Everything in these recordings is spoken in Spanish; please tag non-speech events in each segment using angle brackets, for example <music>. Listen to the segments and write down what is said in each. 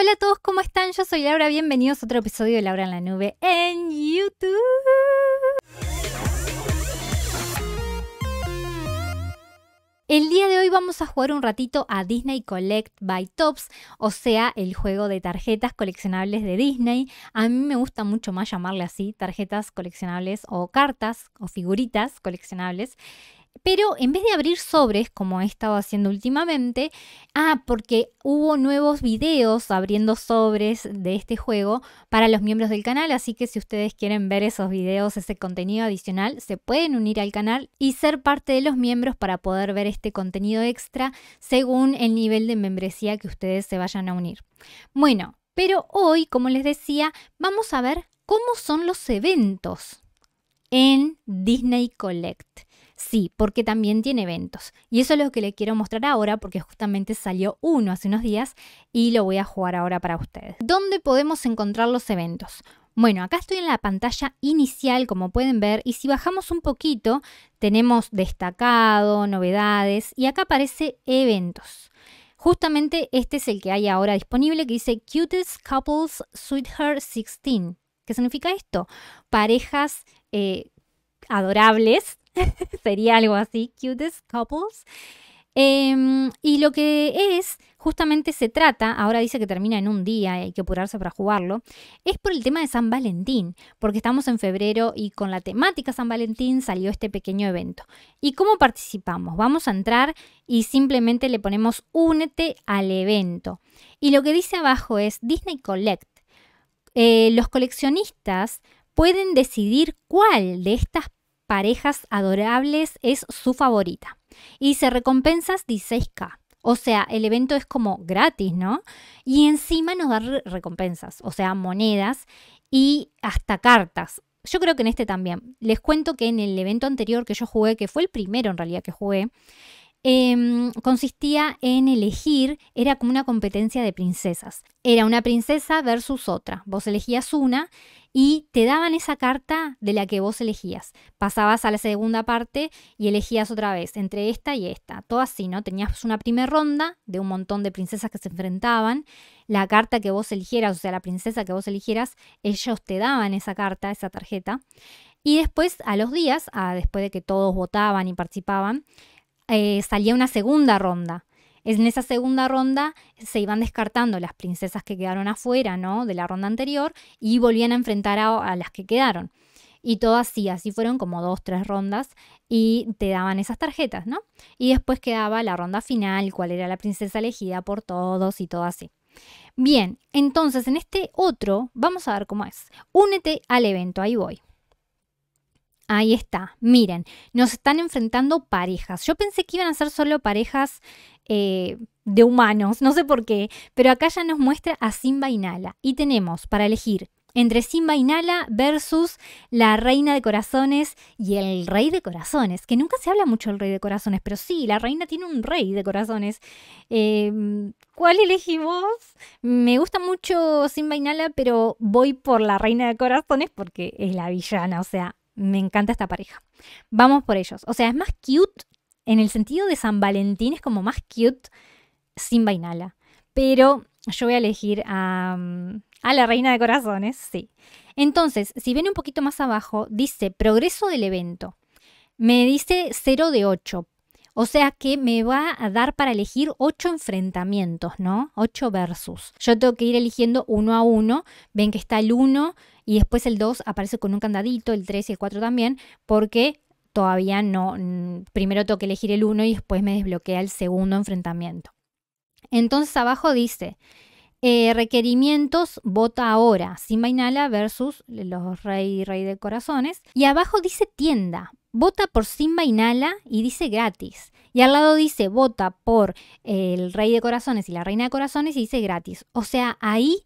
Hola a todos, ¿cómo están? Yo soy Laura, bienvenidos a otro episodio de Laura en la Nube en YouTube. El día de hoy vamos a jugar un ratito a Disney Collect by Tops, o sea, el juego de tarjetas coleccionables de Disney. A mí me gusta mucho más llamarle así, tarjetas coleccionables o cartas o figuritas coleccionables. Pero en vez de abrir sobres, como he estado haciendo últimamente, ah, porque hubo nuevos videos abriendo sobres de este juego para los miembros del canal, así que si ustedes quieren ver esos videos, ese contenido adicional, se pueden unir al canal y ser parte de los miembros para poder ver este contenido extra según el nivel de membresía que ustedes se vayan a unir. Bueno, pero hoy, como les decía, vamos a ver cómo son los eventos en Disney Collect. Sí, porque también tiene eventos. Y eso es lo que le quiero mostrar ahora porque justamente salió uno hace unos días y lo voy a jugar ahora para ustedes. ¿Dónde podemos encontrar los eventos? Bueno, acá estoy en la pantalla inicial, como pueden ver, y si bajamos un poquito, tenemos destacado, novedades, y acá aparece eventos. Justamente este es el que hay ahora disponible, que dice Cutest Couples Sweetheart 16. ¿Qué significa esto? Parejas eh, adorables <laughs> Sería algo así, cutest couples. Em, y lo que es, justamente se trata, ahora dice que termina en un día, hay que apurarse para jugarlo, es por el tema de San Valentín, porque estamos en febrero y con la temática San Valentín salió este pequeño evento. ¿Y cómo participamos? Vamos a entrar y simplemente le ponemos únete al evento. Y lo que dice abajo es Disney Collect. Eh, los coleccionistas pueden decidir cuál de estas parejas adorables es su favorita. Y se recompensas 16K. O sea, el evento es como gratis, ¿no? Y encima nos da recompensas, o sea, monedas y hasta cartas. Yo creo que en este también. Les cuento que en el evento anterior que yo jugué, que fue el primero en realidad que jugué, Em, consistía en elegir, era como una competencia de princesas. Era una princesa versus otra. Vos elegías una y te daban esa carta de la que vos elegías. Pasabas a la segunda parte y elegías otra vez entre esta y esta. Todo así, ¿no? Tenías una primera ronda de un montón de princesas que se enfrentaban. La carta que vos eligieras, o sea, la princesa que vos eligieras, ellos te daban esa carta, esa tarjeta. Y después, a los días, después de que todos votaban y participaban, eh, salía una segunda ronda. En esa segunda ronda se iban descartando las princesas que quedaron afuera, ¿no? De la ronda anterior y volvían a enfrentar a, las que quedaron. Y todo así, así fueron como dos, tres rondas y te daban esas tarjetas, ¿no? Y después quedaba la ronda final, cuál era la princesa elegida por todos y todo así. Bien, entonces en este otro vamos a ver cómo es. Únete al evento, ahí voy. Ahí está, miren, nos están enfrentando parejas. Yo pensé que iban a ser solo parejas eh, de humanos, <laughs> no sé por qué, pero acá ya nos muestra a Simba y Nala. Y tenemos para elegir entre Simba y Nala versus la reina de corazones y el rey de corazones, que nunca se habla mucho del rey de corazones, pero sí, la reina tiene un rey de corazones. Em, ¿Cuál elegimos? Me gusta mucho Simba y Nala, pero voy por la reina de corazones porque es la villana, o sea, me encanta esta pareja. Vamos por ellos. O sea, es más cute. En el sentido de San Valentín es como más cute sin vainala. Pero yo voy a elegir a, la reina de corazones, sí. Entonces, si viene un poquito más abajo, dice progreso del evento. Me dice 0 de 8. O sea que me va a dar para elegir 8 enfrentamientos, ¿no? 8 versus. Yo tengo que ir eligiendo uno a uno. Ven que está el 1, y después el 2 aparece con un candadito, el 3 y el 4 también, porque todavía no, mm, primero tengo que elegir el 1 y después me desbloquea el segundo enfrentamiento. Entonces abajo dice, eh, requerimientos, vota ahora, sin Inala versus los rey rey de corazones. Y abajo dice tienda, vota por sin Inala y dice gratis. Y al lado dice vota por eh, el rey de corazones y la reina de corazones y dice gratis. O sea, ahí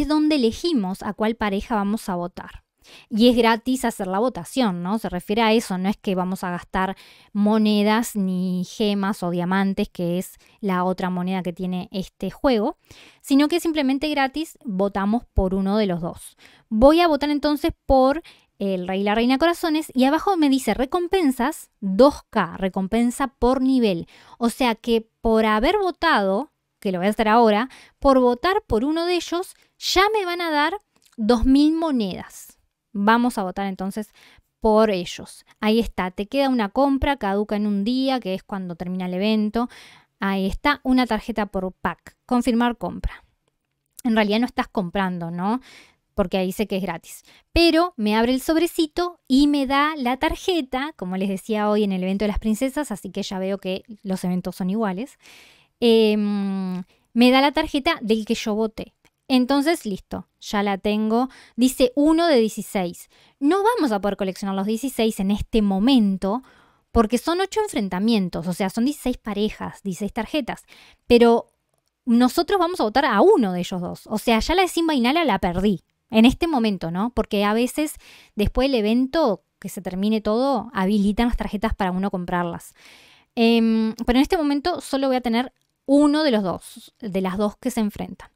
es donde elegimos a cuál pareja vamos a votar. Y es gratis hacer la votación, ¿no? Se refiere a eso, no es que vamos a gastar monedas ni gemas o diamantes, que es la otra moneda que tiene este juego, sino que simplemente gratis votamos por uno de los dos. Voy a votar entonces por el rey y la reina corazones y abajo me dice recompensas 2K, recompensa por nivel. O sea que por haber votado, que lo voy a hacer ahora, por votar por uno de ellos, ya me van a dar 2.000 monedas. Vamos a votar entonces por ellos. Ahí está, te queda una compra, caduca en un día, que es cuando termina el evento. Ahí está, una tarjeta por pack. Confirmar compra. En realidad no estás comprando, ¿no? Porque ahí sé que es gratis. Pero me abre el sobrecito y me da la tarjeta, como les decía hoy en el evento de las princesas, así que ya veo que los eventos son iguales. Em, me da la tarjeta del que yo voté. Entonces, listo, ya la tengo. Dice 1 de 16. No vamos a poder coleccionar los 16 en este momento porque son 8 enfrentamientos, o sea, son 16 parejas, 16 tarjetas. Pero nosotros vamos a votar a uno de ellos dos. O sea, ya la de Simba y la perdí en este momento, ¿no? Porque a veces después del evento que se termine todo, habilitan las tarjetas para uno comprarlas. Em, pero en este momento solo voy a tener uno de los dos, de las dos que se enfrentan.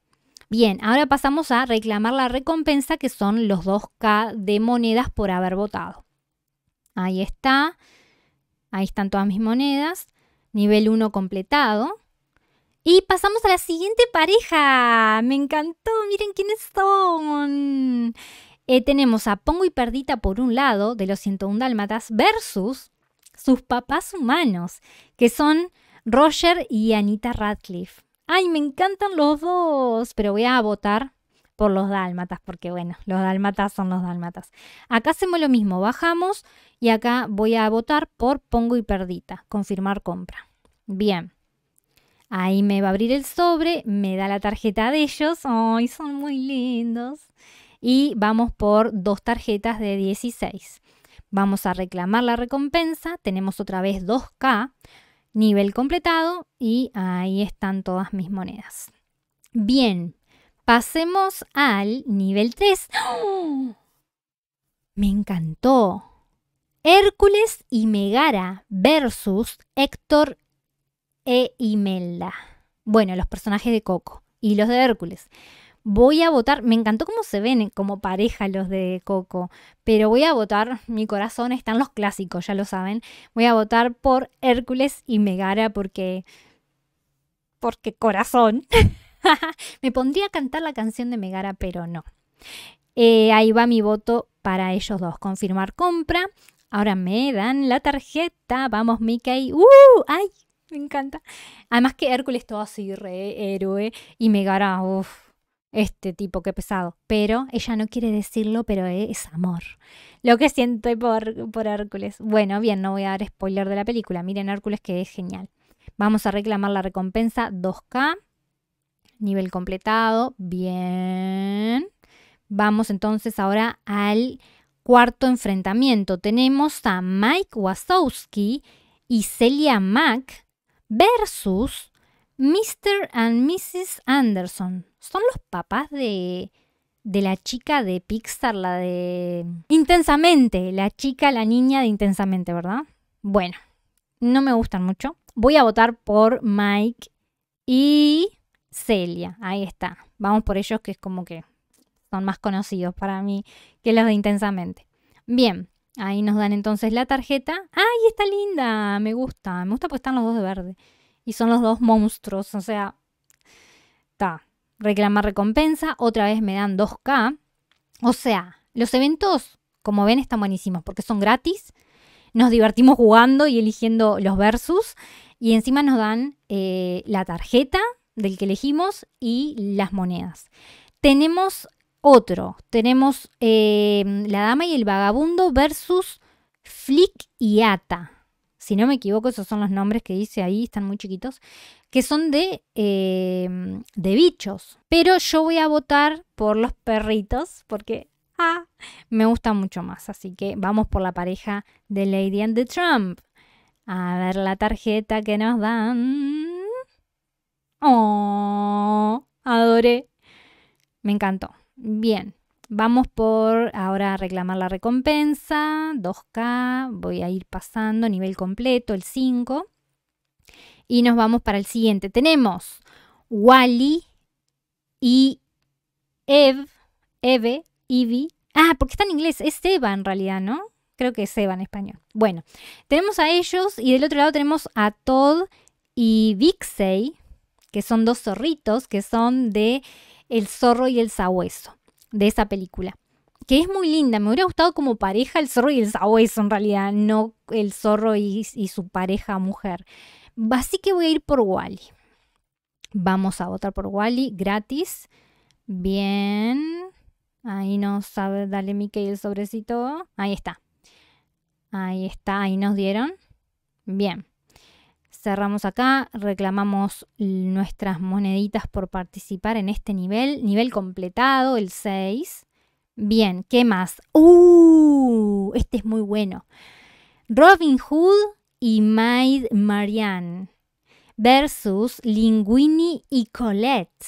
Bien, ahora pasamos a reclamar la recompensa que son los 2K de monedas por haber votado. Ahí está. Ahí están todas mis monedas. Nivel 1 completado. Y pasamos a la siguiente pareja. Me encantó. Miren quiénes son. Eh, tenemos a Pongo y Perdita por un lado de los 101 Dálmatas versus sus papás humanos, que son Roger y Anita Radcliffe. Ay, me encantan los dos, pero voy a votar por los dálmatas, porque bueno, los dálmatas son los dálmatas. Acá hacemos lo mismo, bajamos y acá voy a votar por pongo y perdita, confirmar compra. Bien. Ahí me va a abrir el sobre, me da la tarjeta de ellos. ¡Ay, son muy lindos! Y vamos por dos tarjetas de 16. Vamos a reclamar la recompensa. Tenemos otra vez 2K. Nivel completado y ahí están todas mis monedas. Bien, pasemos al nivel 3. <gasps> Me encantó. Hércules y Megara versus Héctor e Imelda. Bueno, los personajes de Coco y los de Hércules voy a votar, me encantó cómo se ven eh, como pareja los de Coco, pero voy a votar, mi corazón están los clásicos, ya lo saben, voy a votar por Hércules y Megara porque... porque corazón. <laughs> me pondría a cantar la canción de Megara, pero no. Eh, ahí va mi voto para ellos dos. Confirmar compra. Ahora me dan la tarjeta. Vamos, Mickey. ¡Uh! ¡Ay! Me encanta. Además que Hércules todo así, re héroe. Y Megara, uff, este tipo, qué pesado. Pero ella no quiere decirlo, pero es amor. Lo que siento por, por Hércules. Bueno, bien, no voy a dar spoiler de la película. Miren Hércules que es genial. Vamos a reclamar la recompensa 2K. Nivel completado. Bien. Vamos entonces ahora al cuarto enfrentamiento. Tenemos a Mike Wazowski y Celia Mack versus Mr. and Mrs. Anderson. ¿Son los papás de, de la chica de Pixar, la de... Intensamente, la chica, la niña de Intensamente, ¿verdad? Bueno, no me gustan mucho. Voy a votar por Mike y Celia. Ahí está. Vamos por ellos que es como que son más conocidos para mí que los de Intensamente. Bien, ahí nos dan entonces la tarjeta. ¡Ay, está linda! Me gusta. Me gusta porque están los dos de verde. Y son los dos monstruos. O sea, está reclamar recompensa, otra vez me dan 2K. O sea, los eventos, como ven, están buenísimos porque son gratis, nos divertimos jugando y eligiendo los versus y encima nos dan eh, la tarjeta del que elegimos y las monedas. Tenemos otro, tenemos eh, la dama y el vagabundo versus Flick y Ata si no me equivoco, esos son los nombres que dice ahí, están muy chiquitos, que son de, em, de bichos. Pero yo voy a votar por los perritos porque ah, me gusta mucho más. Así que vamos por la pareja de Lady and the Trump. A ver la tarjeta que nos dan. ¡Oh! Adoré. Me encantó. Bien. Vamos por ahora a reclamar la recompensa, 2K, voy a ir pasando nivel completo, el 5. Y nos vamos para el siguiente. Tenemos Wally y Ev, Eve, Ivy. Ah, porque está en inglés, es Eva en realidad, ¿no? Creo que es Eva en español. Bueno, tenemos a ellos y del otro lado tenemos a Todd y Vixey, que son dos zorritos, que son de el zorro y el sabueso de esa película. Que es muy linda, me hubiera gustado como pareja el zorro y el sabueso en realidad, no el zorro y, su pareja mujer. Así que voy a ir por Wally. Vamos a votar por Wally gratis. Bien. Ahí nos sabe, dale Mickey el sobrecito. Ahí está. Ahí está, ahí nos dieron. Bien. Cerramos acá, reclamamos nuestras moneditas por participar en este nivel. Nivel completado, el 6. Bien, ¿qué más? ¡Uh! Este es muy bueno. Robin Hood y Maid Marianne versus Linguini y Colette.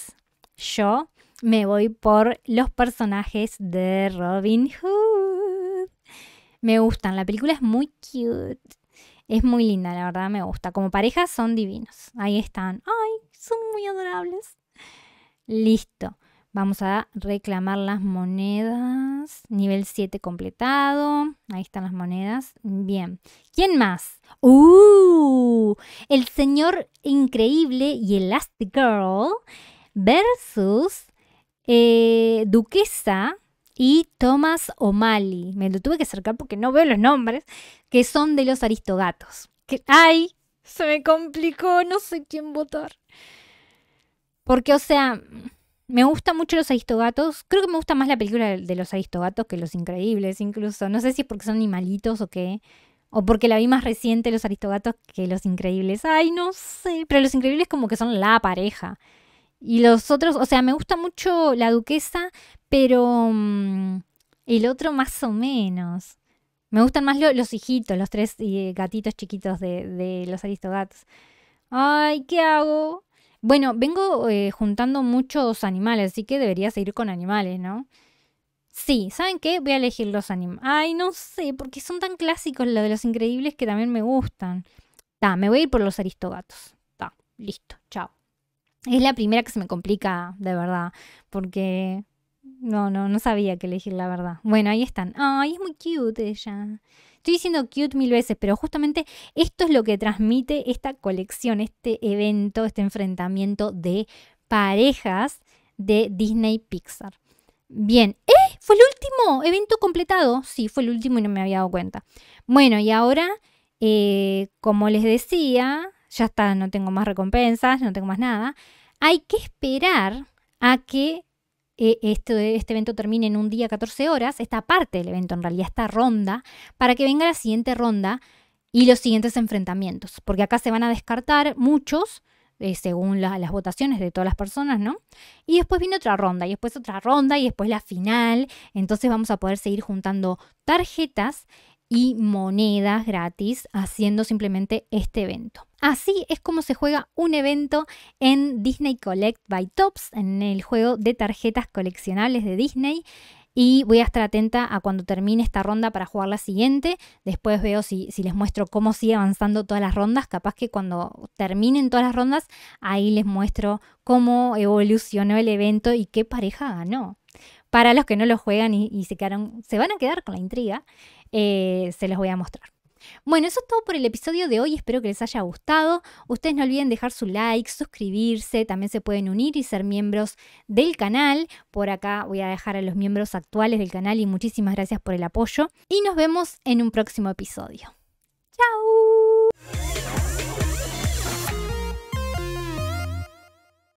Yo me voy por los personajes de Robin Hood. Me gustan, la película es muy cute. Es muy linda, la verdad me gusta. Como pareja son divinos. Ahí están. Ay, son muy adorables. Listo. Vamos a reclamar las monedas. Nivel 7 completado. Ahí están las monedas. Bien. ¿Quién más? ¡Uh! El señor increíble y Elastic Girl versus eh, Duquesa y Thomas O'Malley. Me lo tuve que acercar porque no veo los nombres, que son de los aristogatos. ¡Ay! Se me complicó, no sé quién votar. Porque, o sea, me gustan mucho los aristogatos. Creo que me gusta más la película de los aristogatos que los increíbles, incluso. No sé si es porque son animalitos o qué. O porque la vi más reciente, los aristogatos, que los increíbles. Ay, no sé. Pero los increíbles como que son la pareja. Y los otros, o sea, me gusta mucho la duquesa, pero mm, el otro más o menos. Me gustan más los hijitos, los tres eh, gatitos chiquitos de, los aristogatos. Ay, ¿qué hago? Bueno, vengo eh, juntando muchos animales, así que debería seguir con animales, ¿no? Sí, ¿saben qué? Voy a elegir los animales. Ay, no sé, porque son tan clásicos los de los increíbles que también me gustan. Ta, me voy a ir por los aristogatos. Ta, listo, chao. Es la primera que se me complica, de verdad, porque no, no, no sabía qué elegir la verdad. Bueno, ahí están. Ay, es muy cute ella. Estoy diciendo cute mil veces, pero justamente esto es lo que transmite esta colección, este evento, este enfrentamiento de parejas de Disney Pixar. Bien, ¡eh! Fue el último evento completado. Sí, fue el último y no me había dado cuenta. Bueno, y ahora, eh, como les decía, ya está, no tengo más recompensas, no tengo más nada. Hay que esperar a que este, este evento termine en un día 14 horas, esta parte del evento en realidad, esta ronda, para que venga la siguiente ronda y los siguientes enfrentamientos, porque acá se van a descartar muchos. Eh, según las votaciones de todas las personas, ¿no? Y después viene otra ronda, y después otra ronda, y después la final. Entonces vamos a poder seguir juntando tarjetas y monedas gratis haciendo simplemente este evento. Así es como se juega un evento en Disney Collect by Tops, en el juego de tarjetas coleccionables de Disney. Y voy a estar atenta a cuando termine esta ronda para jugar la siguiente. Después veo si, si les muestro cómo sigue avanzando todas las rondas. Capaz que cuando terminen todas las rondas, ahí les muestro cómo evolucionó el evento y qué pareja ganó. Para los que no lo juegan y, se, quedaron, se van a quedar con la intriga, eh, se los voy a mostrar. Bueno, eso es todo por el episodio de hoy, espero que les haya gustado. Ustedes no olviden dejar su like, suscribirse, también se pueden unir y ser miembros del canal. Por acá voy a dejar a los miembros actuales del canal y muchísimas gracias por el apoyo. Y nos vemos en un próximo episodio.